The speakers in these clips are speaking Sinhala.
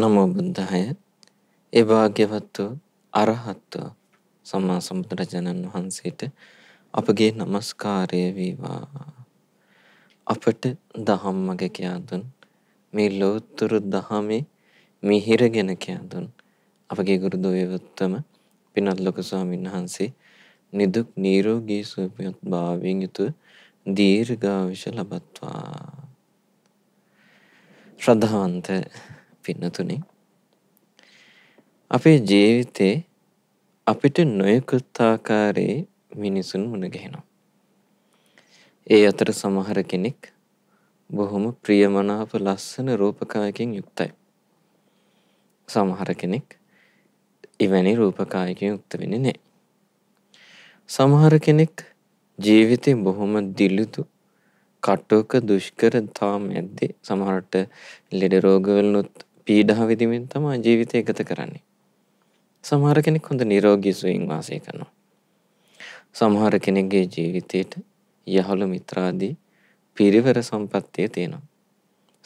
නමෝ බුද්ධාය. ඒ භාග්‍යවත් වූ අරහත් වූ සම්මා සම්බුදුරජාණන් වහන්සේට අපගේ নমස්කාරය වේවා. අපට දහම් මඟ කියා දුන් මේ ලෝතුරු දහමේ මිහිරගෙන කියා දුන් අපගේ ගුරු දොයවත්තම පින්වත් ලොකු ස්වාමීන් වහන්සේ නිදුක් නිරෝගී සුවපත් භාවයෙන් යුතුව දීර්ඝායුෂ ලබත්වා. ශ්‍රද්ධාවන්ත පින්නතුනේ අපේ ජීවිතේ අපිට නොයෙකුත් ආකාරයේ මිනිසුන් මුණ ගැහෙනවා. ඒ අතර සමහර කෙනෙක් බොහොම ප්‍රියමනාප ලස්සන රූපකායකින් යුක්තයි. සමහර කෙනෙක් එවැනි රූපකායකින් යුක්ත වෙන්නේ නැහැ. සමහර කෙනෙක් ජීවිතේ බොහොම දිලිදු කටුක දුෂ්කරතාම් ඇද්දේ සමහරට ලෙඩ රෝගවලනුත් පීඩා විදිමින් තමා ජීවිතය ගත කරන්නේ. සමහර කෙනෙක් හොඳ නිරෝගී සුවයෙන් වාසය කරනවා. සමහර කෙනෙක්ගේ ජීවිතයට යහළු මිත්‍රාදී පිරිවර සම්පත්තිය තියෙනවා.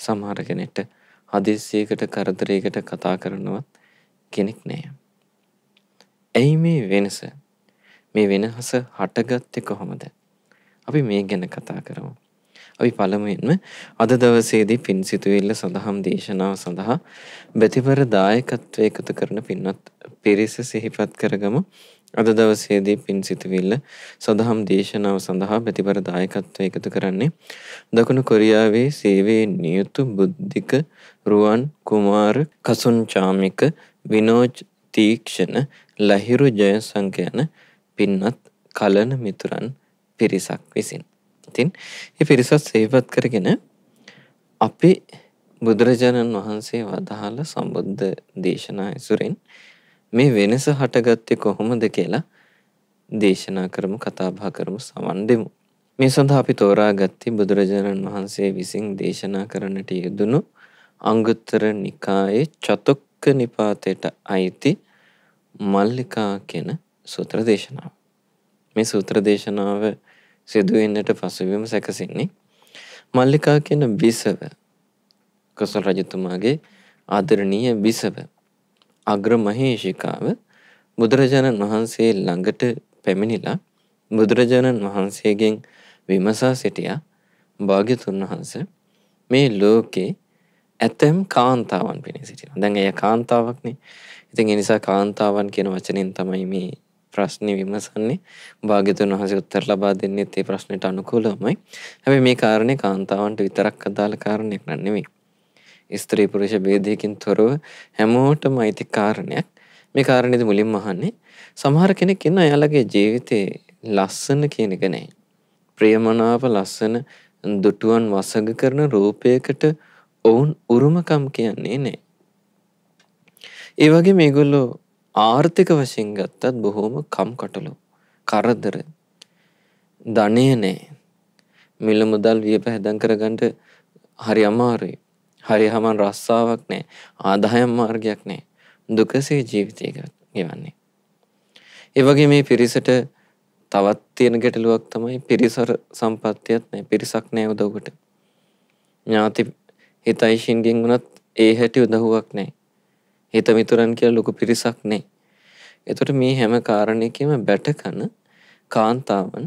සමහර කෙනෙක්ට හදිස්සියකට කරදරයකට කතා කරනවත් කෙනෙක් නෑ. ඇයි මේ වෙනස? මේ වෙනස හටගත්තේ කොහොමද? අපි මේ ගැන කතා කරමු. අපි පළමුවෙන්ම අද දවසේදී පින් සිතුවිල්ල සඳහම් දේශනාව සඳහා බැතිවර දායකත්වය එකතු කරන පින්වත් පිරිස සිහිපත් කරගමු. අද දවසේදී පින් සිතුවිල්ල සඳහම් දේශනාව සඳහා බැතිවර දායකත්වය එකතු කරන්නේ දකුණු කොරියාවේ සේවයේ නියුතු බුද්ධික රුවන් කුමාර කසුන් චාමික විනෝජ් තීක්ෂණ ලහිරු ජයසංක යන පින්වත් කලන මිතුරන් පිරිසක් විසින්. ඉතින් පිරිසත් සේවත් කරගෙන අපි බුදුරජාණන් වහන්සේ වදහාල සම්බුද්ධ දේශනා ඇසුරෙන් මේ වෙනස හටගත්තේ කොහොමද කියලා දේශනා කරමු කතාබා කරමු සමන් දෙමු. මේ සඳහා අපි තෝරා ගත්තේ බුදුරජාණන් වහන්සේ විසින් දේශනා කරන්නට යෙදුණු අංගුත්තර නිකායේ චතුක්ක නිපාතයට අයිති මල්ලිකා කෙන සූත්‍ර දේශනාව. මේ සූත්‍ර දේශනාව සිදුවෙන්නට පසුවීම සැකසින්නේ. මල්ලිකා කියන බිසව කොසල් රජතුමාගේ ආදරණීය බිසව අග්‍රමහේෂිකාව බුදුරජාණන් වහන්සේ ළඟට පැමිණිලා බුදුරජාණන් වහන්සේගෙන් විමසා සිටියා භාග්‍යතුන් වහන්ස මේ ලෝකේ ඇතැම් කාන්තාවන් පෙනී සිටිනවා. දැන් එය කාන්තාවක්නේ. ඉතින් ඒ නිසා කාන්තාවන් කියන වචනෙන් තමයි මේ ප්‍රශ්න විමසන්නේ භාග්‍යතුන් වහන්සේ උත්තර ලබා දෙන්නේ ඒ ප්‍රශ්නයට අනුකූලවමයි. හැබැයි මේ කාරණේ කාන්තාවන්ට විතරක් අදාළ කාරණයක් නෙමෙයි. ස්ත්‍රී පුරුෂ ભેදයකින් තොරව හැමෝටම අයිති කාරණයක්. මේ කාරණේද මුලින්ම අහන්නේ සමහර කෙනෙක් ඉන්න එයාලගේ ජීවිතේ ලස්සන කියන එක නෑ. ප්‍රියමනාප ලස්සන දුටුවන් වසඟ කරන රූපයකට ඔවුන් උරුමකම් කියන්නේ නෑ. ඒ වගේ මේගොල්ලෝ ආර්ථික වශයෙන් ගත්තත් බොහෝම කම්කටොලු කරදර ධනය නෑ මිල මුදල් විය පැහැදන් කරගන්නට හරි අමාරුයි හරි හමන් රස්සාවක් නෑ ආදායම් මාර්ගයක් නෑ දුකසේ ජීවිතය ගෙවන්නේ. ඒවගේ මේ පිරිසට තවත් තියෙන ගැටලුවක් තමයි පිරිසර සම්පත්තියත් නෑ පිරිසක් නෑ උදව්වට ඥාති හිතයිශීන්ගෙන් වනත් ඒ හැටි උදහුවක් නෑ හිත මිතුරන් කියලා ලොකු පිරිසක් නේ. එතකොට මේ හැම කාරණයකම බැටකන කාන්තාවන්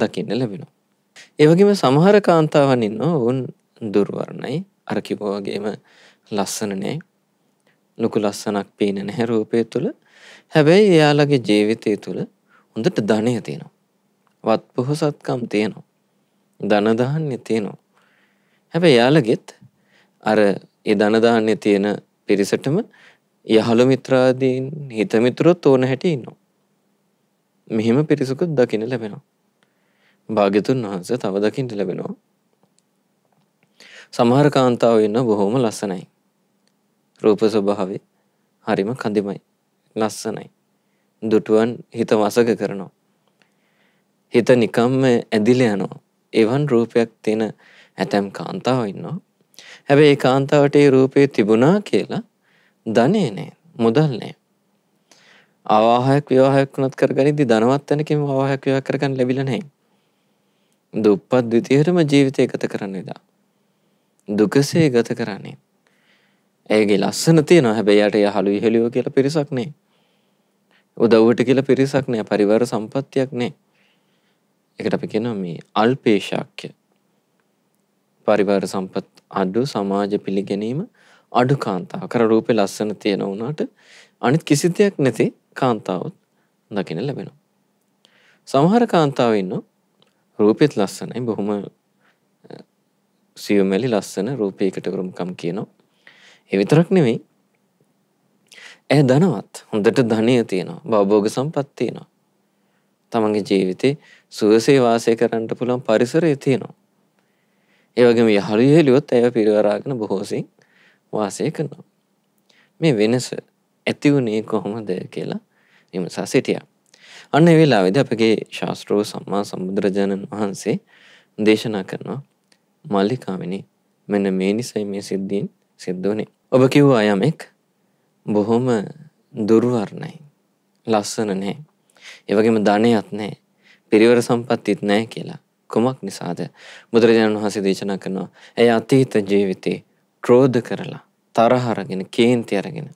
දකින්න ලැබෙනවා. ඒ වගේම සමහර කාන්තාවන් ඉන්නවා වුන් දුර්වර්ණයි අර කිව්වා වගේම ලස්සන නෑ. ලොකු ලස්සනක් පේන නැහැ රූපය තුල. හැබැයි එයාලගේ ජීවිතය තුල හොඳට ධනය තියෙනවා. වත් පොහොසත්කම් තියෙනවා. ධන දාහන්නේ තියෙනවා. හැබැයි එයාලගෙත් අර ඒ ධන දාහන්නේ තියෙන පිරිසටම යහළු මිත්‍රාදීන් හිත මිතුරුත් ඕන හැටි ඉන්නවා. මෙහෙම පිරිසකුත් දකින්න ලැබෙනවා. භාග්‍යතුන් වහන්සේ තව දකින්න ලැබෙනවා. සමහර කාන්තාව ඉන්න බොහොම ලස්සනයි. රූප ස්වභාවේ හරිම කඳිමයි. ලස්සනයි. දුටුවන් හිත වසක කරනවා. හිත නිකම්ම ඇදිල යනවා. එවන් රූපයක් තියෙන ඇතැම් කාන්තාව ඉන්නවා. හැබැයි ඒ කාන්තාවට ඒ රූපය තිබුණා කියලා ධනය නෑ මුදල් නෑ අවාහයක් විවාහයක් වනත් කරගනිදි ධනවත් තැනකින් වාහයක් විවා කරගන්න ලැබිල නෑ දුප්පත් දෙතිහරම ජීවිතය ගත කරන්නේදා දුකසේ ගත කරන්නේ ඇගේ ලස්සන තියෙන හැබැයියට ය හළු ඉහලියෝ කියල පිරිසක් නේ උදව්වට කියල පිරිසක් නෑ පරිවර සම්පත්තියක් නේ එකට අපි කෙන මේ අල්පේශාක්‍ය පරිවර සම්පත් අඩු සමාජ පිළිගැනීම අඩු කාන්තාව කර රූපය ලස්සන තියෙන වුණාට අනිත් කිසි දෙයක් නැති කාන්තාවත් දකින ලැබෙනවා. සමහර කාන්තාව ඉන්න රූපෙත් ලස්සනයි බොහොම සියුමැලි ලස්සන රූපයකට කරුම්කම් කියනවා. ඒ විතරක් නෙවෙයි ඇය ධනවත් හොඳට ධනය තියෙනවා බවබෝග සම්පත් තියෙනවා. තමන්ගේ ජීවිතේ සුවසේ වාසය කරන්නට පුළුවන් පරිසරය තියෙනවා. ඒ වගේම යහළු හෙළුවොත් ඇය පිරිවරාගෙන බොහෝසින් වාසය කරනවා. මේ වෙනස ඇතිවුණේ කොහොමද කියලා නිමසා සිටියා. අන්න වෙලා වෙද අපගේ ශාස්ත්‍රෝ සම්මා සම්බුදුරජාණන් වහන්සේ දේශනා කරනවා මල්ලිකාවෙනි මෙන මේ නිසයි මේ සිද්ධීන් සිද්ධ වනේ. ඔබ කිව්ව අයමෙක් බොහොම දුර්වර්ණයි. ලස්සන නෑ. ඒවගේම ධනයත් නෑ. පිරිවර සම්පත්තිත් නෑ කියලා. කුමක් නිසාද බුදුරජාණන් වහන්සේ දේශනා කරනවා ඇය අතීත ජීවිතේ ක්‍රෝධ කරලා තරහ අරගෙන කේන්ති අරගෙන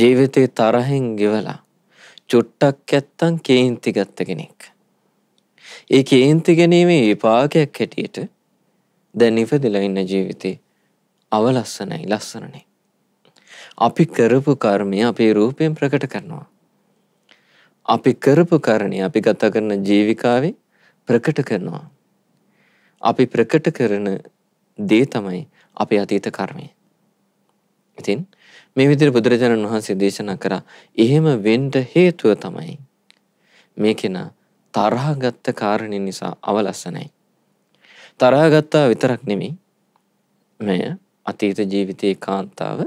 ජීවිතේ තරහෙන් ගෙවලා චුට්ටක් ඇත්තම් කේන්ති ගත්ත කෙනෙක්. ඒ කේන්ති ගැනීමේ විපාකයක් හැටියට දැන් ඉපදලා ඉන්න ජීවිතේ අවලස්සනයි ලස්සනනේ. අපි කරපු කර්මය අපේ රූපයෙන් ප්‍රකට කරනවා. අපි කරපු කරණය අපි ගත කරන ජීවිකාවේ ප්‍රකට කරනවා. අපි ප්‍රකට කරන දේ තමයි අපේ අතීත කර්මය. ඉතින් මේ විදිහට බුදුරජාණන් වහන්සේ දේශනා කරා එහෙම වෙන්න හේතුව තමයි මේ කෙනා තරහගත්ත කාරණේ නිසා අවලස්සනයි. තරහගත්තා විතරක් නෙමෙයි මෙය අතීත ජීවිතයේ කාන්තාව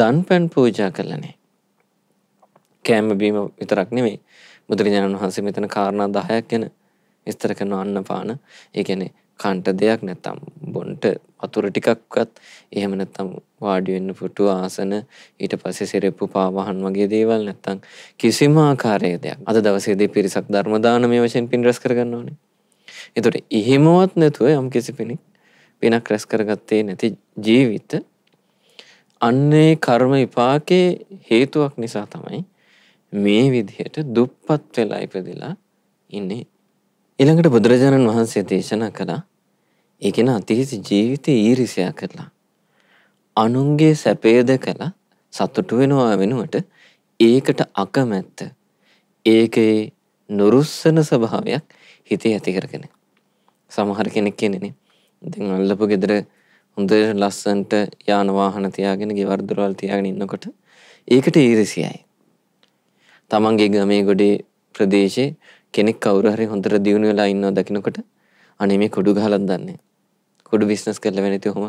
දන්පැන් පූජා කළා නෑ. කෑම බීම විතරක් නෙමෙයි බුදුරජාණන් වහන්සේ මෙතන කාරණා 10ක් ගැන විස්තර කරන අන්න පාන ඒ කියන්නේ කන්ට දෙයක් නැත්තම් බොන්ට අතුර ටිකක්වත් එහෙම නැත්තම් වාඩිවෙන්න පුටු ආසන ඊට පස්සේ සිරෙප්පු පාවහන් වගේ දේවල් නැත්තං කිසිම ආකාරය දෙයක් අද දවසේදී පිරිසක් ධර්මදාන මේ වශයෙන් පින් රැස් කරගන්න ඕනේ. එතොට එහෙමවත් නැතුව යම් කිසි පිණික් පිනක් රැස් කරගත්තේ නැති ජීවිත අන්නේ කර්ම විපාකේ හේතුවක් නිසා තමයි මේ විදිහට දුප්පත් වෙලා ඉපදිලා ඉන්නේ ඊළඟට බුදුරජාණන් වහන්සේ දේශනා කළා ඒකෙන අතිහිසි ජීවිතය ඊරිසියා කරලා. අනුන්ගේ සැපේද කළා සතුටු වෙනවා වෙනුවට ඒකට අකමැත්ත ඒකේ නුරුස්සන ස්වභාවයක් හිතේ ඇති කරගෙන. සමහර කෙනෙක් කියනනේ ඉතින් අල්ලපු ගෙදර හොඳ ලස්සන්ට යාන වාහන තියාගෙන ගෙවල් දොරවල් තියාගෙන ඉන්නකොට ඒකට ඊරිසියයි. තමන්ගේ ගමේ ගොඩේ ප්‍රදේශේ කෙනෙක් කවුරු හරි හොඳට දියුණු වෙලා ඉන්නවා දකිනකොට අනේ මේ කොඩු ගහලා දන්නේ. කොඩු බිස්නස් කරලා වෙන්නේ තොහොම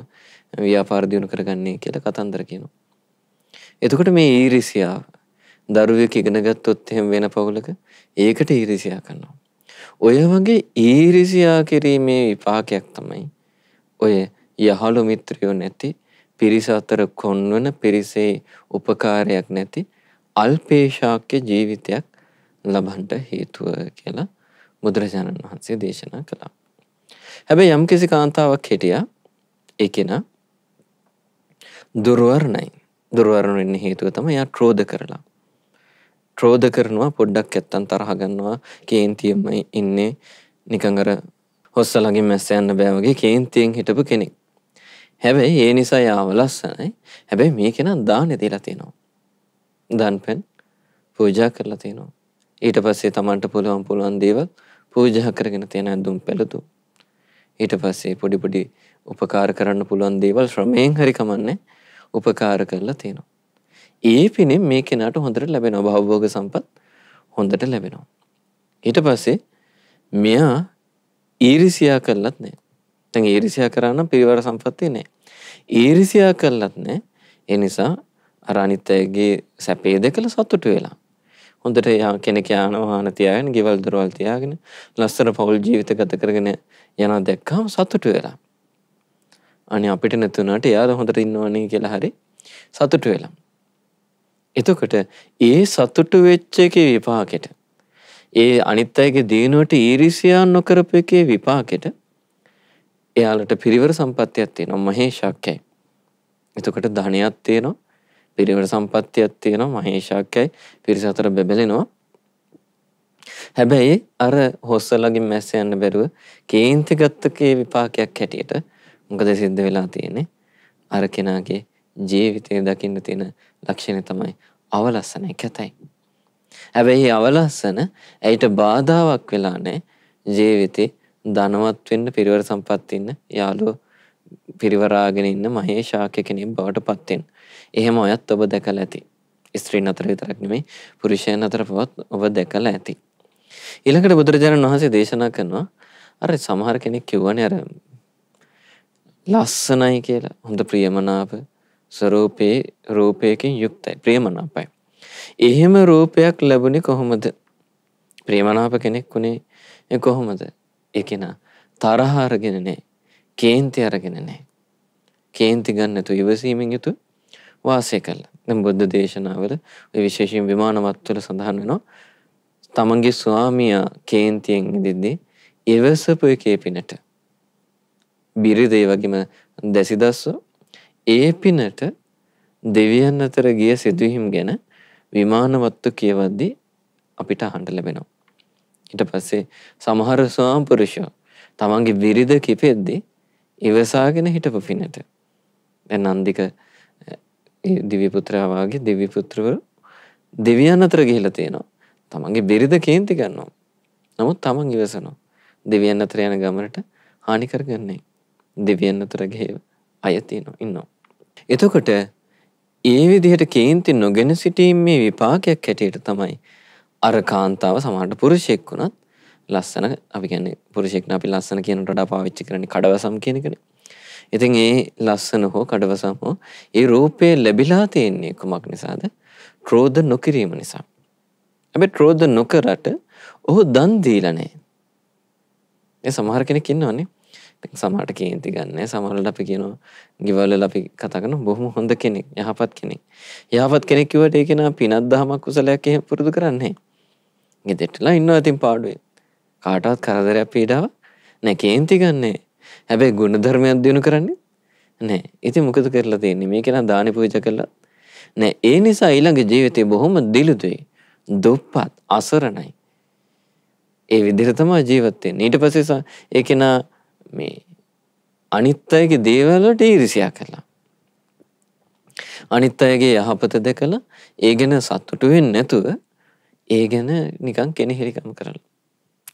ව්‍යාපාර දියුණු කරගන්නේ කියලා කතන්දර කියනවා. එතකොට මේ ඊරිසියාව දරුවෙක් ඉගෙන ගත්තොත් එහෙම වෙන පවුලක ඒකට ඊරිසියා කරනවා. ඔය වගේ ඊරිසියා කිරීමේ විපාකයක් තමයි ඔය යහළු මිත්‍රයෝ නැති පිරිස අතර කොන්වන පිරිසේ උපකාරයක් නැති අල්පේශාක්‍ය ජීවිතයක් ලබන්ට හේතුව කියලා බුදුරජාණන් වහන්සේ දේශනා කළා. හැබැයි යම් කිසි කාන්තාවක් හිටිය එකෙන දුරුවරණයි දුරුවරණෙන් හේතුව තම යා ට්‍රෝධ කරලා. ට්‍රෝධ කරනවා පොඩ්ඩක් ඇත්තන් තරහගන්නවා කේන්තියම ඉන්නේ නිකඟර හොස්ස ලගින් මැස්ස යන්න බෑවගේ කේන්තියෙන් හිටපු කෙනෙක්. හැබැයි ඒ නිසා යාව ලස්සනයි හැබැයි මේ කෙන දානෙ දීලා තියෙනවා. දන් පැන් පූජා කරලා තියෙනවා. ඊට පස්සේ තමන්ට පුළුවන් පුළුවන් දේවල් පූජා කරගෙන තියෙන ඇඳුම් පැළඳු. ඊට පස්සේ පොඩි පොඩි උපකාර කරන්න පුළුවන් දේවල් ශ්‍රමයෙන් හරි කමන්නේ උපකාර කරලා තියෙනවා. ඒ පිනෙන් මේ කෙනාට හොඳට ලැබෙනවා භවභෝග සම්පත් හොඳට ලැබෙනවා. ඊට පස්සේ මෙයා ඊරිසියා කරලත් නෑ. දැන් ඊරිසියා කරා නම් පිරිවර සම්පත්තිය නෑ. ඊරිසියා කරලත් නෑ. ඒ නිසා අර අනිත් අයගේ සැපේ දැකලා සතුටු වෙලා හොඳට යා කෙනෙක යානවාන තියාගෙන ගෙවල් දොරවල් තියාගෙන ලස්සර පවුල් ජීවිත ගත කරගෙන යන දැක්කාම සතුට වෙලා. අනි අපිට නැතුනට එයාද හොඳට ඉන්නවනේ කියලා හරි සතුට වෙලා. එතකොට ඒ සතුට වෙච්ච එකේ විපාකෙට ඒ අනිත් අයගේ දිනුවට ඊරිසියා නොකරපු එකේ විපාකෙට එයාලට පිරිවර සම්පත්තියක් තියෙනවා මහේශක්‍යයි. එතකොට ධනයක් තියෙනවා පිරිවට සම්පත්තියක් තියෙනවා මහේෂාක්‍යයි පිරිස අතර බෙබලෙනවා. හැබැයි අර හොස්සලගින් මැස්ස යන්න බැරුව කේන්ති ගත්තකේ විපාකයක් හැටියට මොකද සිද්ධ වෙලා තියෙන්නේ අර කෙනාගේ ජීවිතය දකින්න තියෙන ලක්ෂණය තමයි අවලස්සන කැතයි. හැබැයි අවලස්සන ඇයට බාධාවක් වෙලා නෑ ජීවිතේ ධනවත් වෙන්න පිරිවර සම්පත් ඉන්න යාළුවෝ පිරිවරාගෙන ඉන්න මහේ ශාක්‍ය කෙනෙක් බවට පත්වෙන්. එහෙම ඔයත් ඔබ දැකල ඇති. ස්ත්‍රීන් අතර විතරක් නෙමේ පුරුෂයන් අතර පවත් ඔබ දැකල ඇති. ඊළඟට බුදුරජාණන් වහන්සේ දේශනා කරනවා අර සමහර කෙනෙක් කිව්වනේ අර ලස්සනයි කියලා හොඳ ප්‍රියමනාප ස්වරූපේ රූපයකින් යුක්තයි ප්‍රියමනාපයි. එහෙම රූපයක් ලැබුණේ කොහොමද? ප්‍රියමනාප කෙනෙක් උනේ කොහොමද? ඒ කෙනා තරහ අරගෙන නෑ. කේන්ති අරගෙන නැහැ. කේන්ති ගන්න නැතුව ඉවසීමෙන් යුතු වාසය කළා. දැන් බුද්ධ දේශනාවල ඔය විශේෂයෙන් විමානවත්වල සඳහන් වෙනවා තමන්ගේ ස්වාමියා කේන්තියෙන් ඉදිද්දී ඉවසපු එකේ පිනට බිරිඳේ වගේම දැසිදස්සෝ ඒ පිනට දෙවියන් අතර ගිය සිදුවීම් ගැන විමානවත්තු කියවද්දී අපිට අහන්න ලැබෙනවා. ඊට පස්සේ සමහර ස්වාමපුරුෂෝ තමන්ගේ විරිද කිපෙද්දී ඉවසාගෙන හිටපු පිනට. දැන් නන්දික දිව්‍ය පුත්‍රයාගේ දිව්‍ය පුත්‍රවරු දෙවියන් අතර ගිහිලා තියෙනවා. තමන්ගේ බිරිඳ කේන්ති ගන්නවා. නමුත් තමන් ඉවසනවා. දෙවියන් අතර යන ගමනට හානි කරගන්නේ. දෙවියන් අතර ගිහිව අය තියෙනවා ඉන්නවා. එතකොට ඒ විදිහට කේන්ති නොගෙන සිටීමේ විපාකයක් හැටියට තමයි අර කාන්තාව සමහරට පුරුෂයෙක් වුණත් ලස්සන අපි ගැන පුරුෂෙක්න අපි ලස්සන කියන ටඩා පාවිච්චි කරන කඩවසම් කියනකන ඉතින් ඒ ලස්සන හෝ කඩවසම් හෝ ඒ රූපය ලැබිලා තියෙන්නේ කුමක් නිසාද ට්‍රෝධ නොකිරීම නිසා ඇබ ට්‍රෝධ නොකරට ඔහු දන්දීලනේ ඒ සමහර කෙනෙක් ඉන්නවන්නේ සමහට කේන්ති ගන්න සමහල අපි කියනවා ගිවල්ල ලපි කතකන බොහොම හොඳ කෙනෙක් යහපත් කෙනෙක් යහපත් කෙනෙක්කිවට ඒකෙන පිනත් දහමක් කුසලයක් පුරුදු කරන්නේ ගෙදෙටලා ඉන්න ඇතින් පාඩුවේ කාටවත් කරදරයක් පීඩාව නෑ කේන්තිගන්නේ හැබැයි ගුණධර්මයක් දියුණු කරන්නේ නෑ ඉති මොකද කරලා තියන්නේ මේ කෙනා දානි පූජ කරලා නෑ ඒ නිසා ඊළඟ ජීවිතය බොහොම දිලුතුයි දුප්පත් අසරණයි ඒ විදිහට තමයි ජීවත් වෙන්නේ ඊට පස්සේ ඒ කෙනා මේ අනිත් අයගේ දේවල් වලට ඊර්ෂ්‍යා කළා අනිත් අයගේ යහපත දැකලා ඒ ගැන සතුටු වෙන්නේ නැතුව ඒ ගැන නිකන් කෙනෙහිරිකම් කරලා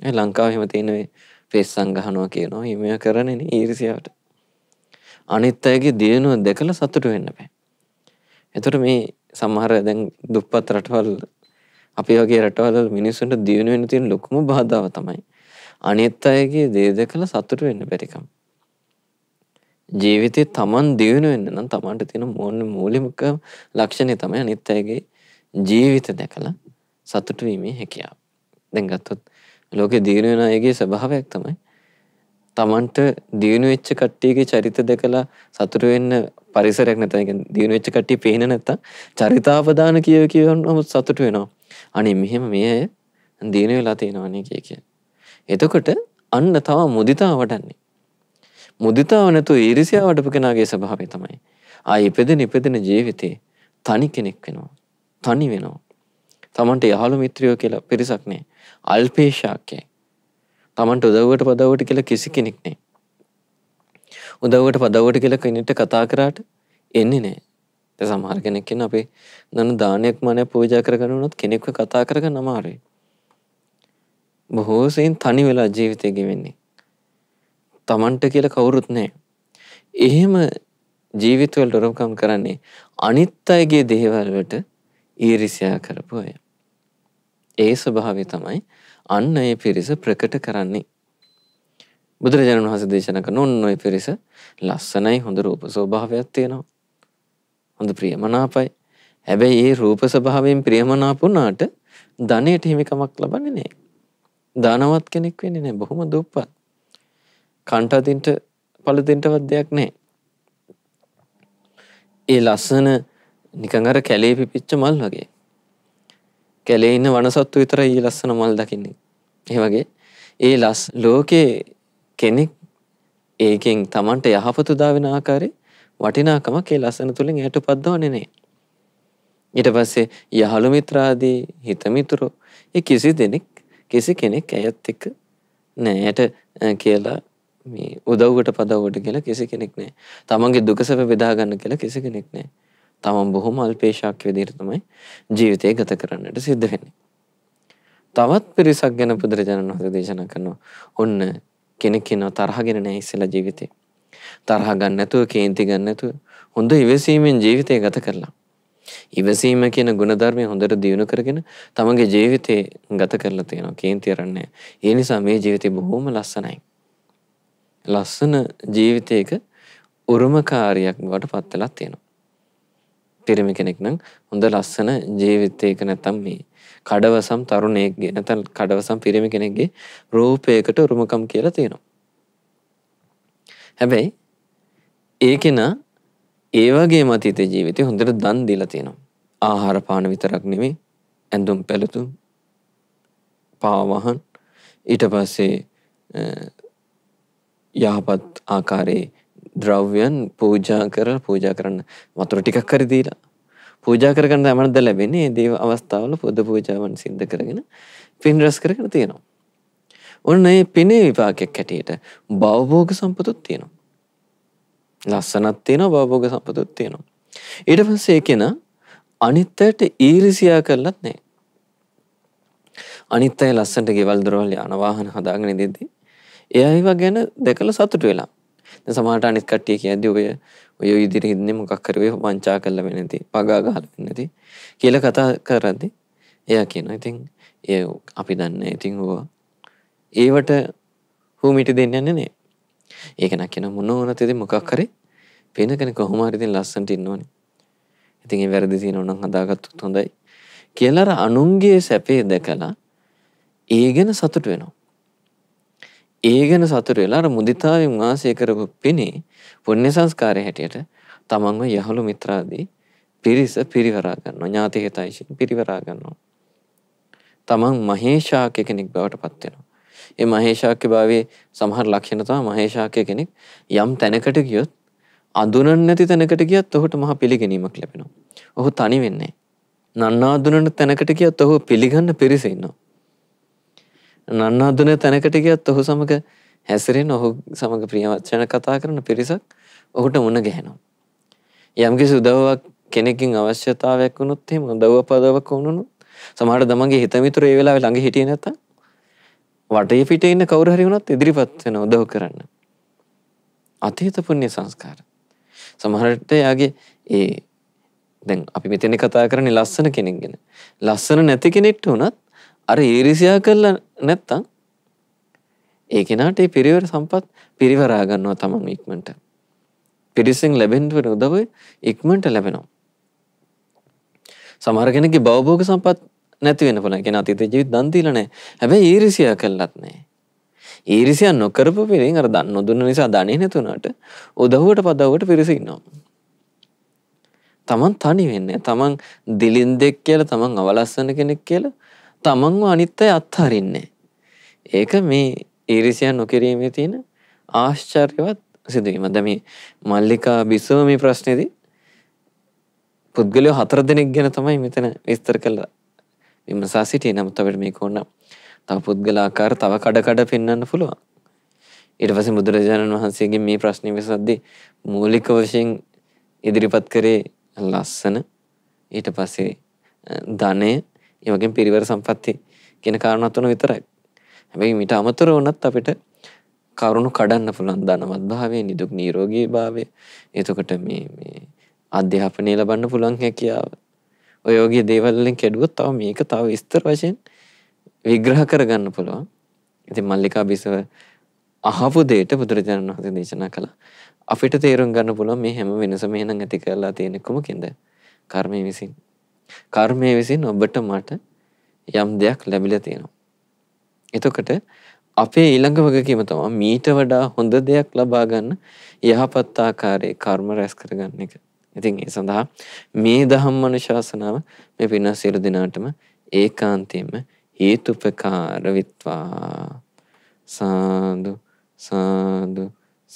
ලංකාව හෙම තියෙනවේ පෙස් සංගහනවා කියනවා හිමය කරනන ඊරිසියාවට අනිත් අයගේ දියනුව දෙකළ සතුටු වෙන්න බෑ. එතුට මේ සමහර දැන් දුප්පත් රටවල් අපි වගේ රටවල් මිනිස්සුන්ට දියුණුවෙන තින් ලොකුම බාධාව තමයි. අනිත් අයගේ දේ දෙකළ සතුට වෙන්න බැරිකම්. ජීවිතය තමන් දියුණු වෙන්න නම් තමන්ට තියෙන මෝන්න මූලිමක ලක්ෂණය තමයි අනිත් අයගේ ජීවිත දැකලා සතුටුවීමේ හැකියාව. දැන් ගත්තොත් ලෝකෙ දියුණු වෙන අයගේ ස්වභාවයක් තමයි. Tamanට දියුණු වෙච්ච කට්ටියගේ චරිත දැකලා සතුටු වෙන්න පරිසරයක් නැත්නම් ඒ කියන්නේ දියුණු වෙච්ච කට්ටිය පේන නැත්නම් චරිතාපදාන කියව කියවම සතුටු වෙනවා. අනේ මෙහෙම මේ අය දියුණු වෙලා තියෙනවා නේ කිය කිය. එතකොට අන්න තව මුදිතාව වඩන්නේ. මුදිතාව නැතුව ඊර්ෂ්‍යාව වඩපු කෙනාගේ ස්වභාවය තමයි. ආ ඉපදෙන ඉපදෙන ජීවිතේ තනි කෙනෙක් වෙනවා. තනි වෙනවා. තමන්ට යහළු මිත්‍රියෝ කියලා පිරිසක් නෑ. අල්පේශාක්‍යයි. තමන්ට උදව්වට පදව්වට කියලා කිසි කෙනෙක් නෑ. උදව්වට පදව්වට කියලා කෙනෙක්ට කතා කරාට එන්නේ නෑ. දැන් සමහර කෙනෙක් ඉන්න අපේ නන දානයක් මන පූජා කරගෙන වුණොත් කෙනෙක්ව කතා කරගෙන අමාරුයි. බොහෝ සෙයින් තනි වෙලා ජීවිතේ ගෙවෙන්නේ. තමන්ට කියලා කවුරුත් නෑ. එහෙම ජීවිතවලට උරවකම් කරන්නේ අනිත් අයගේ දේවල් වලට ඊරිසියා කරපු අය. ඒ ස්වභාවය තමයි අන්න ඒ පිරිස ප්‍රකට කරන්නේ. බුදුරජාණන් වහන්සේ දේශනා කරන ඔන්න ඔය පිරිස ලස්සනයි හොඳ රූප ස්වභාවයක් තියෙනවා. හොඳ ප්‍රියමනාපයි. හැබැයි ඒ රූප ස්වභාවයෙන් ප්‍රියමනාප වුණාට ධනයට හිමිකමක් ලබන්නේ නැහැ. ධනවත් කෙනෙක් වෙන්නේ නැහැ. බොහොම දුප්පත්. කන්ට අදින්ට පළ දෙන්නවත් දෙයක් නැහැ. ඒ ලස්සන නිකං අර කැලේ පිපිච්ච මල් වගේ කැලේ ඉන්න වනසත්තු විතර ඒ ලස්සන මල් දකින්නේ ඒ වගේ ඒ ලස් ලෝකයේ කෙනෙක් ඒකෙන් තමන්ට යහපතු දාවෙන ආකාරය වටිනාකමක් ඒ ලස්සන තුළින් ඇයට පද්දවන්නේ නෑ ඊට පස්සේ යහළු මිත්‍රාදී හිතමිතුරෝ ඒ කිසි දෙනෙක් කිසි කෙනෙක් ඇයත් එක්ක නෑයට කියලා මේ උදව්වට පදවට කියලා කිසි කෙනෙක් නෑ තමන්ගේ දුකසප බෙදාගන්න කියලා කිසි කෙනෙක් නෑ තමන් බොහොම අල්පේශාක්‍ය විදිහට තමයි ජීවිතය ගත කරන්නට සිද්ධ වෙන්නේ. තවත් පිරිසක් ගැන බුදුරජාණන් වහන්සේ දේශනා කරනවා. ඔන්න කෙනෙක් කෙනා තරහගෙන නැහැ ඉස්සෙල්ලා ජීවිතේ. තරහ ගන්න නැතුව කේන්ති ගන්න නැතුව හොඳ ඉවසීමෙන් ජීවිතය ගත කරලා. ඉවසීම කියන ගුණධර්මය හොඳට දියුණු කරගෙන තමන්ගේ ජීවිතේ ගත කරලා තියෙනවා කේන්ති අරන්නේ. ඒ නිසා මේ ජීවිතේ බොහොම ලස්සනයි. ලස්සන ජීවිතයක උරුමකාරියක් බවට පත් වෙලා තියෙනවා. පිරිමි කෙනෙක් නම් හොඳ ලස්සන ජීවිතයක නැත්තම් මේ කඩවසම් තරුණයෙක්ගේ නැතන් කඩවසම් පිරිමි කෙනෙක්ගේ රූපයකට උරුමකම් කියලා තියෙනවා. හැබැයි ඒකෙන ඒවගේ මතීත ජීවිතය හොඳට දන් දීලා තියෙනවා. ආහාරපාන විතරක් නෙමේ ඇඳුම් පැළතුම් පාවහන් ඊට පස්සේ යහපත් ආකාරයේ ද්‍රව්‍යන් පූජා කරලා පූජා කරන්න වතුර ටිකක් හරි දීලා පූජා කරගන්න ඇමනද ලැබෙන්නේ දේව අවස්ථාවල පොද පූජාවන් සිද්ධ කරගෙන පින් රැස් කරගෙන තියෙනවා. ඔන්න ඒ පිනේ විපාකයක් හැටියට බවභෝග සම්පතුත් තියෙනවා. ලස්සනත් තියෙනවා බවභෝග සම්පතුත් තියෙනවා. ඊට පස්සේ කෙන අනිත්තයට ඊරිසියා කරලත් නෑ. අනිත් අය ලස්සන්ට ගෙවල් දොරවල් යානවාහන හදාගෙන දෙද්දී එය ඒවා ගැන දැකලා සතුට වෙලා සමහට අනිත් කට්ටිය කියද ඔය ඔය ඉදිරි හිදන්නේ මොකක්කරේ වංචා කරල වෙනති පගා ගහල වෙන්නති කියල කතා කරද්දි එයා කියන ඉතින් ඒ අපි දන්න ඉතිං හවා ඒවට හූමිටි දෙන්න නේ ඒකනක් කියෙන මොන ඕනතෙද මොකක්කරේ පෙන කෙන කොහොමරිතින් ලස්සට ඉන්නවන ඉතින් වැරදි සි නොනම් හදාගත්තුත් හොඳයි කියලර අනුන්ගේ සැපේ දැකලා ඒ ගැන සතුට වෙනවා ඒ ගැන සතුට වෙලා අර මුදිතාවෙන් වාසය කරපු පිනේ පුණ්‍ය සංස්කාරය හැටියට තමන්ව යහළු මිත්‍රාදී පිරිස පිරිවරා ගන්නවා ඥාති හිතයිෂින් පිරිවරා ගන්නවා. තමන් මහේෂාක්‍ය කෙනෙක් බවට පත් වෙනවා. ඒ මහේෂාක්‍ය භාවයේ සමහර ලක්ෂණ තමයි මහේෂාක්‍ය කෙනෙක් යම් තැනකට ගියොත් අඳුනන්නේ නැති තැනකට ගියත් ඔහුට මහ පිළිගැනීමක් ලැබෙනවා. ඔහු තනි වෙන්නේ නැහැ. නන්නාඳුනන තැනකට ගියත් ඔහු පිළිගන්න පිරිස ඉන්නවා. නන්නහදුන තැනකට ගියත් ඔහු සමඟ හැසිරෙන් ඔහු සමඟ ප්‍රියවච්චන කතා කරන පිරිසක් ඔහුට මුණ ගැහෙනවා. යම්කි සුදවක් කෙනෙකින් අවශ්‍යතාවයක් වුණුත් එම දව්ව පදවක් වුණුණු සමහට දමගේ හිතමිතුර ඒ වෙලා ළඟ හිටිය නැත වටේ පිට ඉන්න කවුරහරි වුණත් ඉදිරිපත්වෙන උදව කරන්න. අතීත පුුණ්‍ය සංස්කාර. සමහරට යාගේ ඒ දැන් අපි මෙතන කතා කරන ලස්සන කෙනෙක් ගෙන ලස්සන නැති කෙනෙක්ට වනත් අර ඒරිසියා කරලා නැත්තං ඒ කෙනාට පිරිවර සම්පත් පිරිවරා ගන්නවා තමන් ඉක්මට. පිරිසිං ලැබෙන්ටුවට උදව ඉක්මට ලැබෙනවා. සමහරගෙනගේ බවබෝග සම්පත් නැතිවෙන පුළ කෙන අතිත ජීවිත් දන්තිීලනෑ හැබැයි ඊරිසිය කල්ලත්නේ. ඊරිසිය නොකරපු පිරිින් අර දන්න නොදුන්න නිසා ධනය නැතුනට උදහුවට පදවට පිරිසින්නවා. තමන් තනි වෙන්න තමන් දිලින් දෙක් කියල තමන් අවලස්සන කෙනෙක් කියලා තමන්ව අනිත්තය අත්හරින්නේ. ඒක මේ ඊරිසියන් නොකිරීමේ තියෙන ආශ්චර්යවත් සිදුවීම දැම මල්ලිකා බිස්සව මේ ප්‍රශ්නයද පුද්ගලය හතර දෙනෙක් ගැන තමයි මෙතන විස්තර කල්ලා විමසා සිටිය නමුත්තවට මේ කොන්න තව පුද්ගලාකාර තව කඩකඩ පෙන්න්න පුළුවන් ඉට පස බුදුරජාණන් වහන්සේගේ මේ ප්‍රශ්නය විසද්දි මූලික වශයෙන් ඉදිරිපත් කරේ ලස්සන ඊට පසේ ධනය ඒවගේ පිරිවර සම්පත්ති කියෙන කාරණත්වන විතරයි. හැබැයි මිට අමතර ඕනත් අපිට කරුණු කඩන්න පුළන් දනවත් භාවේ නිදුක් නීරෝගී භාවය එතකට මේ අධ්‍යාපනය ලබන්න පුළන් හැකියාව ඔයෝගේ දේවල්ලින් කෙඩුවත් තව මේක තව ස්තර වශයෙන් විග්‍රහ කරගන්න පුළුවන් ඉති මල්ලිකා බිසව අහපු දේට බුදුරජාණන් වහස දේශනා කළ අපිට තේරුම් ගන්න පුළුවන් මේ හැම වෙනස මේනම් ඇති කරලා තියෙනෙකුම කෙද කර්මය විසින් කර්මය විසින් ඔබට මට යම් දෙයක් ලැබිලා තියෙනවා. එතකොට අපේ ඊළඟ වගකීම තමයි මීට වඩා හොඳ දෙයක් ලබා ගන්න යහපත් ආකාරයේ කර්ම රැස් කරගන්න එක. ඉතින් ඒ සඳහා මේ ධම්මනුශාසනාව මේ පින සියලු දිනාටම ඒකාන්තයෙන්ම හේතුපකාර විත්වා. සාදු සාදු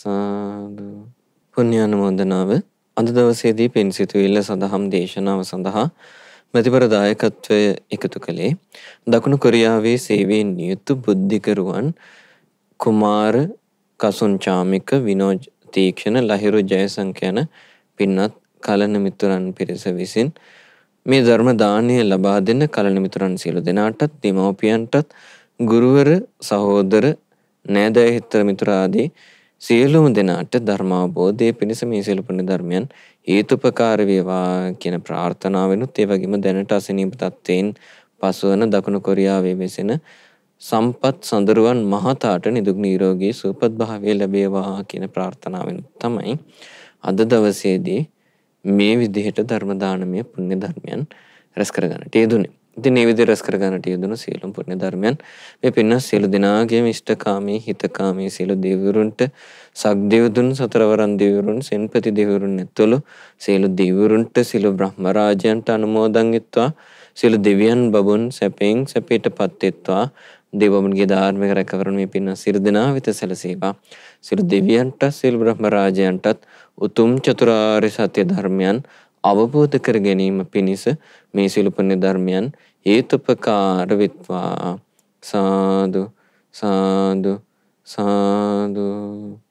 සාදු පුණ්‍ය අනුමෝදනාව අද දවසේදී පින් සිතුවිල්ල සඳහම් දේශනාව සඳහා මැතිවර දායකත්වය එකතු කළේ දකුණු කොරියාවේ සේවයෙන් නියුතු බුද්ධිකරුවන් කුමාර කසුන්චාමික විනෝජ තීක්ෂණ ලහිරු ජයසංකයන පින්නත් කලනමිතුරන් පිරිස විසින් මේ ධර්ම දානය ලබා දෙන්න කලනමිතුරන් සියලු දෙනාටත් දෙමවපියන්ටත් ගුරුවර සහෝදර නෑදෑ හිත්තර මිතුරාදී සියලුම දෙනාට ධර්මාබෝධය පිණිස මේ සිලපන ධර්මයන් හේතුපකාර වේවා කියන ප්‍රාර්ථනාවෙනුත් ඒ වගේම දැනට අසනීප තත්ත්වයෙන් පසුවන දකුණු කොරියාවේ වෙසෙන සම්පත් සඳරුවන් මහතාට නිදුක් නිරෝගී සුවපත් භාවය ලැබේවා කියන ප්‍රාර්ථනාවෙනුත් තමයි අද දවසේදී මේ විදිහට ධර්ම දානමය පුණ්‍ය ධර්මයන් රැස් කරගන්නට යෙදුනේ. ඉතින් මේ විදිහට රස කරගන්නට යෙදුණු සියලුම පුණ්‍ය ධර්මයන් මේ පින්න සියලු දෙනාගේම ඉෂ්ඨකාමී හිතකාමී සියලු දෙවිවරුන්ට සක්දේවදුන් සතරවරන් දෙවිවරුන් සෙන්පති දෙවිවරුන් ඇතුළු සියලු දෙවිවරුන්ට සියලු බ්‍රහ්ම රාජයන්ට අනුමෝදන් ඉත්වා සියලු දෙවියන් බබුන් සැපෙන් සැපයටපත් ඉත්වා දෙවමුන්ගේ ධාර්මික රැකවරණ මේ පින්න සියලු දෙනා වෙත සැලසේවා සියලු දෙවියන්ට සියලු බ්‍රහ්ම රාජයන්ටත් උතුම් චතුරාර්ය සත්‍ය ධර්මයන් අවබෝධ කර ගැනීම පිණිස මේ සියලු පුණ්‍ය ධර්මයන් හේතුපකාර වෙත්වා සාදු සාදු සාදු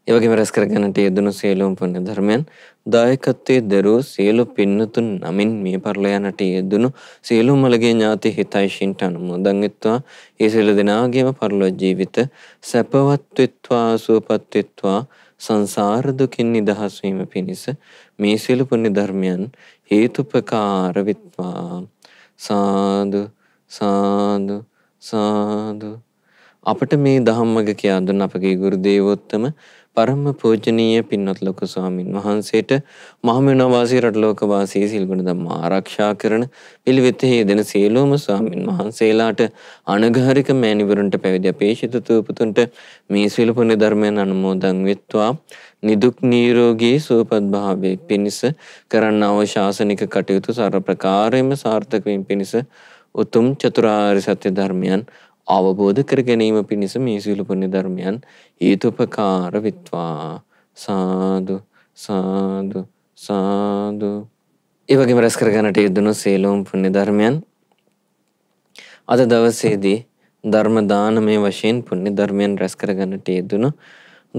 ඒ වගේම රැස් කරගන්නට යෙදුණු සියලුම පුණ්‍ය ධර්මයන් දායකත්වයේ දරෝ සියලු පින්නතුන් නමින් මිය පරලෝ යනට යෙදුණු සියලුම මළගේ ඥාති හිතයිෂින්ට අනුමෝදන් වෙත්වා ඒ සියලු දෙනාගේම පරලෝ ජීවිත සැපවත් වෙත්වා සුවපත් වෙත්වා සංසාර දුකින් නිදහස් වීම පිණිස මේ සියලු පුණ්‍ය ධර්මයන් හේතුපකාර විත්වා සාදු සාදු සාදු අපට මේ ධම්මග කියා දුන්න අපගේ ගුරු දේවෝත්තම පරම පූජනීය පින්වත් ලොකු ස්වාමින් වහන්සේට මහමෙවුනා වාසී රටලෝක වාසී සිල්ගුණ ධම්ම ආරක්ෂා කරන පිළිවෙතෙහි දෙන සියලුම ස්වාමින් වහන්සේලාට අනගහරික මෑණිවරුන්ට පැවිදි අපේක්ෂිත තුපුතුන්ට මේ සියලු පුණ්‍ය ධර්මයන් අනුමෝදන් වෙත්වා නිදුක් නීරෝගී සුවපත් භාවයේ පිණිස කරන්න අවශාසනික කටයුතු සර්ව ප්‍රකාරයෙන්ම සාර්ථක වීම පිණිස උතුම් චතුරාර්ය සත්‍ය ධර්මයන් අවබෝධ කර ගැනීම පිණිස මේ සියලු පුණ්‍ය ධර්මයන් හේතුපකාර විත්වා සාදු සාදු සාදු ඒ වගේම රැස් කරගන්නට යෙදුණු සියලුම පුණ්‍ය ධර්මයන් අද දවසේදී ධර්ම දානමය වශයෙන් පුණ්‍ය ධර්මයන් රැස් කරගන්නට යෙදුණු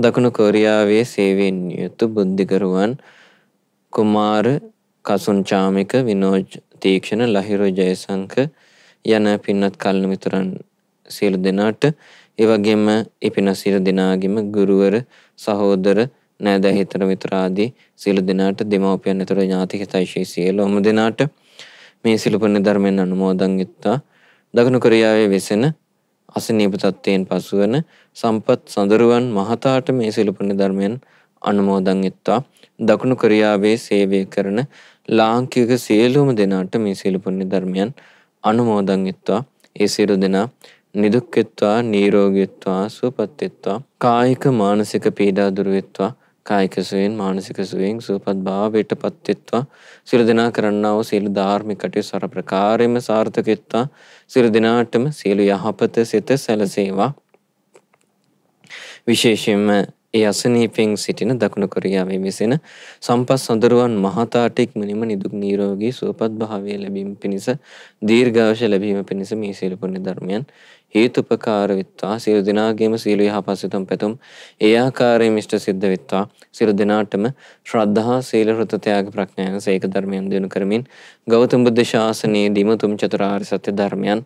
දකුණු කොරියාවේ සේවයෙන් යුතු බුද්ධිකරුවන් කුමාර කසුන් චාමික විනෝජ් තීක්ෂණ ලහිරු ජයසංක යන පින්වත් කල්නමිතුරන් සියලු දෙනාට ඒ වගේම ඒ පින සියලු දෙනාගෙම ගුරුවර සහෝදර නෑදෑ හිතර මිතර ආදී සියලු දෙනාට දෙමව්පියන් ඇතුළු ඥාති හිතයිශී සියලුම දෙනාට මේ සිළුපුණ්‍ය ධර්මයෙන් අනුමෝදන් වෙත්තා දකුණු කොරියාවේ වෙසෙන අසනීප තත්ත්වයෙන් පසුවන සම්පත් සඳරුවන් මහතාට මේ සිළුපුණ්‍ය ධර්මයෙන් අනුමෝදන් වෙත්තා දකුණු කොරියාවේ සේවය කරන ලාංකික සියලුම දෙනාට මේ සිළුපුණ්‍ය ධර්මයන් අනුමෝදන් වෙත්තා ඒ සියලු දෙනා නිදුක්කෙත්වා නීරෝගෙත්වා සුවපත්තෙත්වා කායික මානසික පීඩා දුරුවෙත්වා කායිකසුවෙන් මානසිකසුවෙන් සුවපත් භාවයට පත්වෙත්වා සිර දෙනා කරන්නාව සියලු ධාර්මිකටය සර ප්‍රකාරයම සාර්ථකෙත්වා සිර දෙනාටම සියලු යහපත සිත සැලසේවා විශේෂයෙන්ම ඒ අසනීපෙන් සිටින දකුණු කොරියාවේ මෙසෙන සම්පස් සොඳරුවන් මහතාට ඉක්මනින්ම නිදුක් නිරෝගී සුවපත් භාවය ලැබීම පිණිස දීර්ඝායුෂ ලැබීම පිණිස මේ සීල පුණ්‍ය ධර්මයන් හේතුපකාර වෙත්වා සියලු දෙනාගේම සීල යහපත් සිතුම් පැතුම් ඒ ආකාරයෙන් මිෂ්ඨ සිද්ධ වෙත්වා සියලු දෙනාටම ශ්‍රද්ධා සීල හෘත ත්‍යාග ප්‍රඥා යන සීක ධර්මයන් දිනු කරමින් ගෞතම බුද්ධ ශාසනයේ දීමතුම් චතුරාර්ය සත්‍ය ධර්මයන්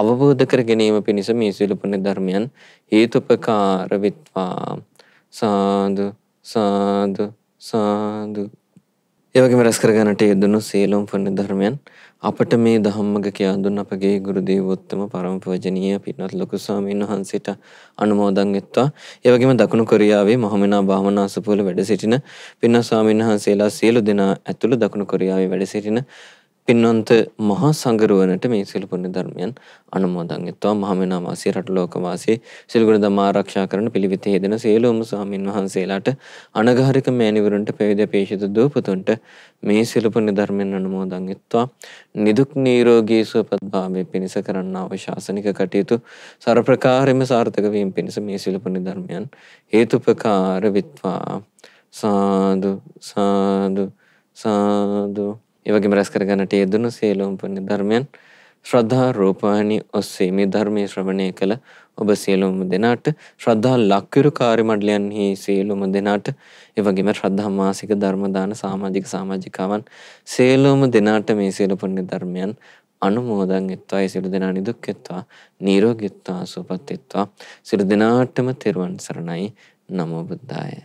අවබෝධ කර ගැනීම පිණිස මේ සීල පුණ්‍ය ධර්මයන් හේතුපකාර වෙත්වා සාදු සාදු සාදු ඒවගේම රැස් කරගන්නට යෙදුණු සේලොම් ෆන්න ධර්මයන් අපට මේ දහම්මග කියඳුන් අපගේ ගුරුදේවෝත්තම පරමපවජනීය පිටනත් ලොකු ස්වාමීන් වහන්සේට අනුමෝදන් එත්වා ඒවගේම දකුණු කොරියාවේ මහමනා භාවනාසපුවල වැඩ සිටින පින්න ස්වාමීන් වහන්සේලා සියලු දෙනා ඇතුළු දකුණු කොරියාවේ වැඩ සිටින පින්වන්ත මහා සංගරුවනට මේ සියලු පුණ්‍ය ධර්මයන් අනුමෝදන් වෙත්වා මහමෙනා වාසී රට ලෝක වාසී සියලු ගුණ ධර්ම ආරක්ෂා කරන පිළිවිත හේදෙන සියලුම ස්වාමින් වහන්සේලාට අනගහරික මෑණිවරුන්ට පැවිදි අපේක්ෂිත දූ පුතුන්ට මේ සියලු පුණ්‍ය ධර්මයන් අනුමෝදන් වෙත්වා නිදුක් නිරෝගී සුවපත් භාවයේ පිණිස කරන්නා වූ ශාසනික කටයුතු සර්ව ප්‍රකාරෙම සාර්ථක වීම පිණිස මේ සියලු පුණ්‍ය ධර්මයන් හේතුපකාර විත්වා සාදු සාදු සාදු ඒවගේම රැස් කරගන්නට යෙදුණු සියලුම පුණ්‍ය ධර්මයන් ශ්‍රද්ධා රූපවාහිනී ඔස්සේ මේ ධර්මයේ ශ්‍රවණය කළ ඔබ සියලුම දෙනාට ශ්‍රද්ධා ලක්විරු කාර්ය මණ්ඩලයන්හි සියලුම දෙනාට එවැගේම ශ්‍රද්ධා මාසික ධර්ම දාන සමාජික සමාජිකාවන් සියලුම දෙනාට මේ සියලු පුණ්‍ය ධර්මයන් අනුමෝදන් එත්වා ඒ සියලු දෙනා නිදුක් එත්වා නිරෝගීත්වා සුවපත් එත්වා සියලු දෙනාටම තෙරුවන් සරණයි නමෝ බුද්ධාය